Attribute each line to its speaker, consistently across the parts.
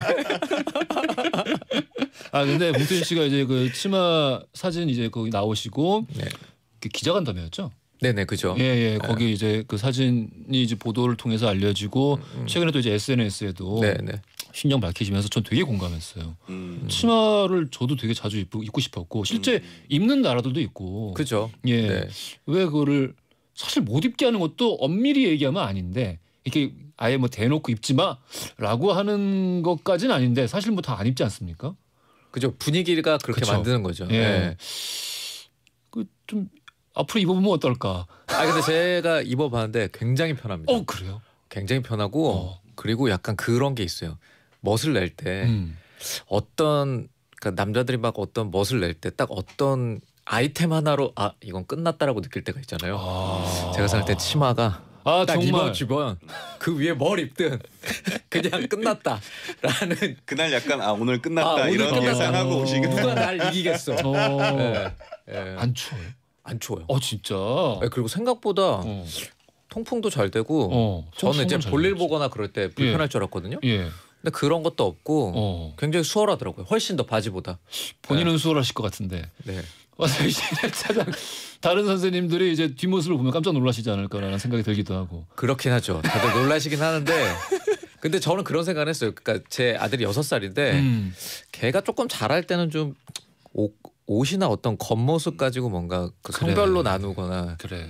Speaker 1: 아 근데 봉태진 씨가 이제 그 치마 사진 이제 거기 나오시고 네. 그 기자간담회였죠. 네네 그죠. 예예 예, 예. 네. 거기 네. 이제 그 사진이 이제 보도를 통해서 알려지고 음. 음. 최근에 또 이제 SNS에도 네네. 신경 밝히시면서 전 되게 공감했어요. 음. 치마를 저도 되게 자주 입고, 입고 싶었고 실제 음, 음. 입는 나라들도 있고. 그죠. 예. 네. 왜 그거를 사실 못 입게 하는 것도 엄밀히 얘기하면 아닌데 이렇게 아예 뭐 대놓고 입지 마라고 하는 것까지는 아닌데 사실 뭐 다 안 입지 않습니까?
Speaker 2: 그죠 분위기가 그렇게 그쵸. 만드는 거죠. 예. 네. 예. 그 좀 앞으로 입어보면 어떨까? 아 근데 제가 입어봤는데 굉장히 편합니다. 어 그래요? 굉장히 편하고 어. 그리고 약간 그런 게 있어요. 멋을 낼때 음. 어떤 그러니까 남자들이 막 어떤 멋을 낼 때 딱 어떤 아이템 하나로 아 이건 끝났다라고 느낄 때가 있잖아요. 아 제가 살 때 치마가 아, 딱 정말. 이번 그 위에 뭘 입든 그냥 끝났다라는 그날 약간 아 오늘 끝났다 아, 오늘 이런 생각다예하고 어, 오시고 누가 날 이기겠어. 어. 예, 예. 안 추워요? 안 추워요. 어 진짜. 예, 그리고 생각보다 어. 통풍도 잘 되고 어, 저는 이제 볼일 보거나 그럴 때 불편할 예. 줄 알았거든요. 예. 근데 그런 것도 없고 어. 굉장히 수월하더라고요. 훨씬 더 바지보다.
Speaker 1: 본인은 예. 수월하실 것 같은데. 네.
Speaker 2: 화사실의 찾 다른 선생님들이 이제 뒷모습을 보면 깜짝 놀라시지 않을까라는 생각이 들기도 하고 그렇긴 하죠. 다들 놀라시긴 하는데 근데 저는 그런 생각을 했어요. 그러니까 제 아들이 여섯 살인데 음. 걔가 조금 잘할 때는 좀 옷, 옷이나 어떤 겉모습 가지고 뭔가 그 성별로 그래. 나누거나 그래.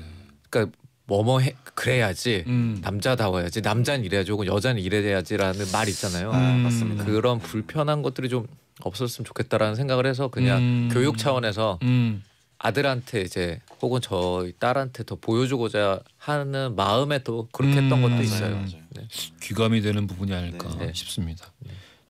Speaker 2: 그러니까 뭐뭐 해 그래야지 음. 남자다워야지 남자는 이래야지 혹은 여자는 이래야지라는 말 있잖아요. 음. 아, 맞습니다. 그런 불편한 것들이 좀 없었으면 좋겠다라는 생각을 해서 그냥 음. 교육 차원에서 음. 아들한테 이제 혹은 저희 딸한테 더 보여주고자 하는 마음에 또 그렇게 했던 음. 것도 맞아요, 있어요. 맞아요. 네.
Speaker 1: 귀감이 되는 부분이 아닐까 네. 네. 싶습니다. 네.